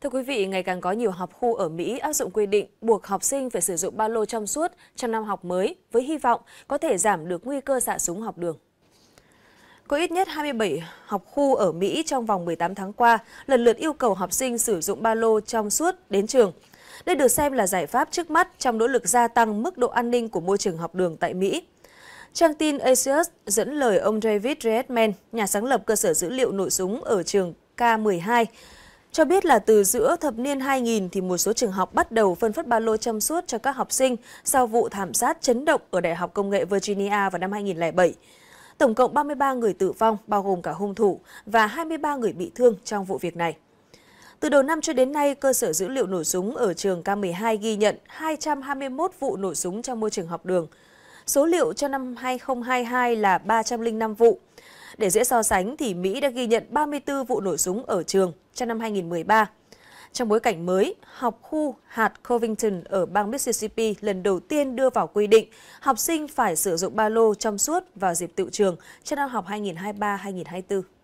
Thưa quý vị, ngày càng có nhiều học khu ở Mỹ áp dụng quy định buộc học sinh phải sử dụng ba lô trong suốt trong năm học mới với hy vọng có thể giảm được nguy cơ xả súng học đường. Có ít nhất 27 học khu ở Mỹ trong vòng 18 tháng qua lần lượt yêu cầu học sinh sử dụng ba lô trong suốt đến trường. Đây được xem là giải pháp trước mắt trong nỗ lực gia tăng mức độ an ninh của môi trường học đường tại Mỹ. Trang tin Asus dẫn lời ông David Redman, nhà sáng lập cơ sở dữ liệu nổi súng ở trường K12, cho biết là từ giữa thập niên 2000 thì một số trường học bắt đầu phân phát ba lô chăm suốt cho các học sinh sau vụ thảm sát chấn động ở Đại học Công nghệ Virginia vào năm 2007. Tổng cộng 33 người tử vong, bao gồm cả hung thủ, và 23 người bị thương trong vụ việc này. Từ đầu năm cho đến nay, cơ sở dữ liệu nổ súng ở trường K12 ghi nhận 221 vụ nổ súng trong môi trường học đường. Số liệu cho năm 2022 là 305 vụ, để dễ so sánh thì Mỹ đã ghi nhận 34 vụ nổ súng ở trường trong năm 2013. Trong bối cảnh mới, học khu hạt Covington ở bang Mississippi lần đầu tiên đưa vào quy định học sinh phải sử dụng ba lô trong suốt vào dịp tự trường cho năm học 2023-2024.